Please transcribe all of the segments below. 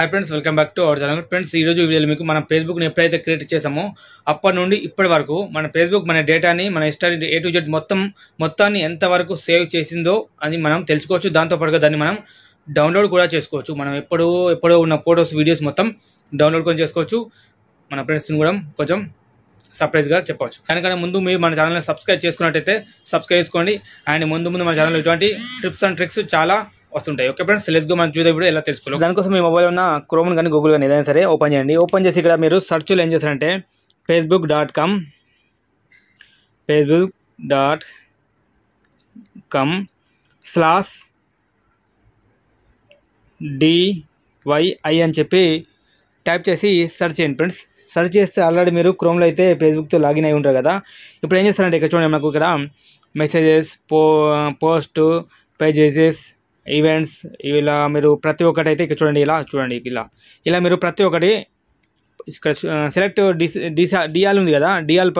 hi friends welcome back to our channel friends ఈ రోజు వీడియోలో మీకు మన ఫేస్బుక్ని ఎప్పుడైతే క్రియేట్ చేసామో అప్పటి నుండి ఇప్పటి వరకు మన ఫేస్బుక్ మన డేటాని మన హిస్టరీ ఏ టు జెడ్ మొత్తం మొత్తాన్ని ఎంతవరకు సేవ్ చేసిందో అని మనం తెలుసుకోవచ్చు దాంతోపాటుగా దాన్ని మనం డౌన్లోడ్ కూడా చేసుకోవచ్చు మనం ఎప్పుడో ఎప్పుడో ఉన్న ఫొటోస్ వీడియోస్ మొత్తం డౌన్లోడ్ కూడా చేసుకోవచ్చు మన ఫ్రెండ్స్ని కూడా కొంచెం సర్ప్రైజ్గా చెప్పవచ్చు దానికన్నా ముందు మీరు మన ఛానల్ని సబ్స్క్రైబ్ చేసుకున్నట్టయితే సబ్స్క్రైబ్ చేసుకోండి అండ్ ముందు ముందు మన ఛానల్ ఇటువంటి ట్రిప్స్ అండ్ ట్రిక్స్ చాలా వస్తుంటాయి ఓకే ఫ్రెండ్స్ లెస్ గో మనం చూద్దాం ఇప్పుడు ఎలా తెలుసుకోవాలి దానికోసం మీ మొబైల్ ఉన్న క్రోమ్ కానీ గూగుల్ కానీ ఏదైనా సరే ఓపెన్ చేయండి ఓపెన్ చేసి ఇక్కడ మీరు సర్చ్లో ఏం చేస్తారంటే Facebook dot com Facebook dot com slash DYI అని చెప్పి టైప్ చేసి సెర్చ్ చేయండి ఫ్రెండ్స్ సర్చ్ చేస్తే ఆల్రెడీ మీరు క్రోమ్లో అయితే ఫేస్బుక్తో లాగిన్ అయి ఉంటారు కదా ఇప్పుడు ఏం చేస్తారంటే ఇక్కడ చూడండి మనకు ఇక్కడ మెసేజెస్ పో పోస్టు పేజెసెస్ ఈవెంట్స్ ఇలా మీరు ప్రతి ఒక్కటి అయితే ఇక్కడ చూడండి ఇలా చూడండి ఇలా ఇలా మీరు ప్రతి ఒక్కటి ఇక్కడ సెలెక్ట్ డిస్ డిసా డిఆల్ ఉంది కదా డిఆల్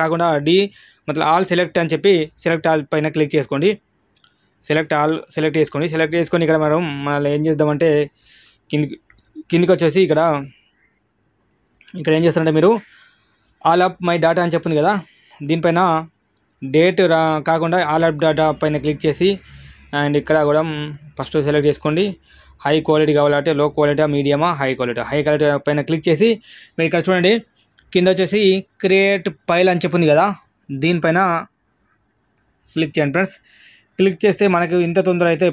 కాకుండా డి మొత్తం ఆల్ సెలెక్ట్ అని చెప్పి సెలెక్ట్ ఆల్ పైన క్లిక్ చేసుకోండి సెలెక్ట్ ఆల్ సెలెక్ట్ చేసుకోండి సెలెక్ట్ చేసుకొని ఇక్కడ మనం మనం ఏం చేద్దామంటే కిందికి కిందికి వచ్చేసి ఇక్కడ ఇక్కడ ఏం చేస్తారంటే మీరు ఆల్ అప్ మై డాటా అని చెప్పింది కదా దీనిపైన డేట్ కాకుండా ఆల్ అప్ డాటా పైన క్లిక్ చేసి అండ్ ఇక్కడ కూడా ఫస్ట్ సెలెక్ట్ చేసుకోండి హై క్వాలిటీ కావాలంటే లో క్వాలిటీ మీడియమా హై క్వాలిటీ హై క్వాలిటీ పైన క్లిక్ చేసి మీరు ఇక్కడ చూడండి కింద వచ్చేసి క్రియేట్ ఫైల్ అని చెప్పింది కదా దీనిపైన క్లిక్ చేయండి ఫ్రెండ్స్ క్లిక్ చేస్తే మనకు ఇంత తొందర అయితే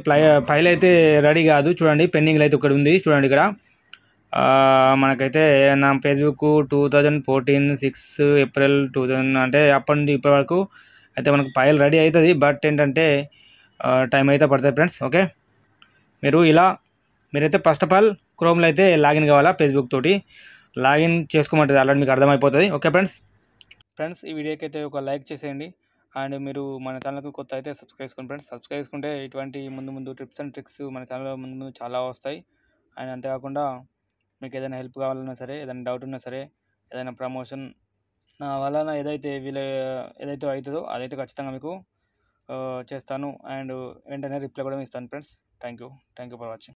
ఫైల్ అయితే రెడీ కాదు చూడండి పెండింగ్లో అయితే ఇక్కడ ఉంది చూడండి ఇక్కడ మనకైతే నా Facebook two thousand fourteen six April two thousand అంటే అప్పటి నుండి ఇప్పటి వరకు అయితే మనకు ఫైల్ రెడీ అవుతుంది బట్ ఏంటంటే టైం అయితే పడుతుంది ఫ్రెండ్స్ ఓకే మీరు ఇలా మీరైతే ఫస్ట్ ఆఫ్ ఆల్ క్రోమ్లో అయితే లాగిన్ కావాలా ఫేస్బుక్ తోటి లాగిన్ చేసుకోమంటుంది ఆల్రెడీ మీకు అర్థమైపోతుంది ఓకే ఫ్రెండ్స్ ఫ్రెండ్స్ ఈ వీడియోకి అయితే ఒక లైక్ చేసేయండి అండ్ మీరు మన ఛానల్కి కొత్త అయితే సబ్స్క్రైబ్ చేసుకోండి ఫ్రెండ్స్ సబ్స్క్రైబ్ చేసుకుంటే ఇటువంటి ముందు ముందు ట్రిప్స్ అండ్ ట్రిక్స్ మన ఛానల్లో ముందు ముందు చాలా వస్తాయి అండ్ అంతేకాకుండా మీకు ఏదైనా హెల్ప్ కావాలన్నా సరే ఏదైనా డౌట్ ఉన్నా సరే ఏదైనా ప్రమోషన్ నా వలన ఏదైతే వీళ్ళ ఏదైతే అవుతుందో అదైతే ఖచ్చితంగా మీకు చేస్తాను అండ్ వెంటనే రిప్లై కూడా ఇస్తాను friends thank you thank you for watching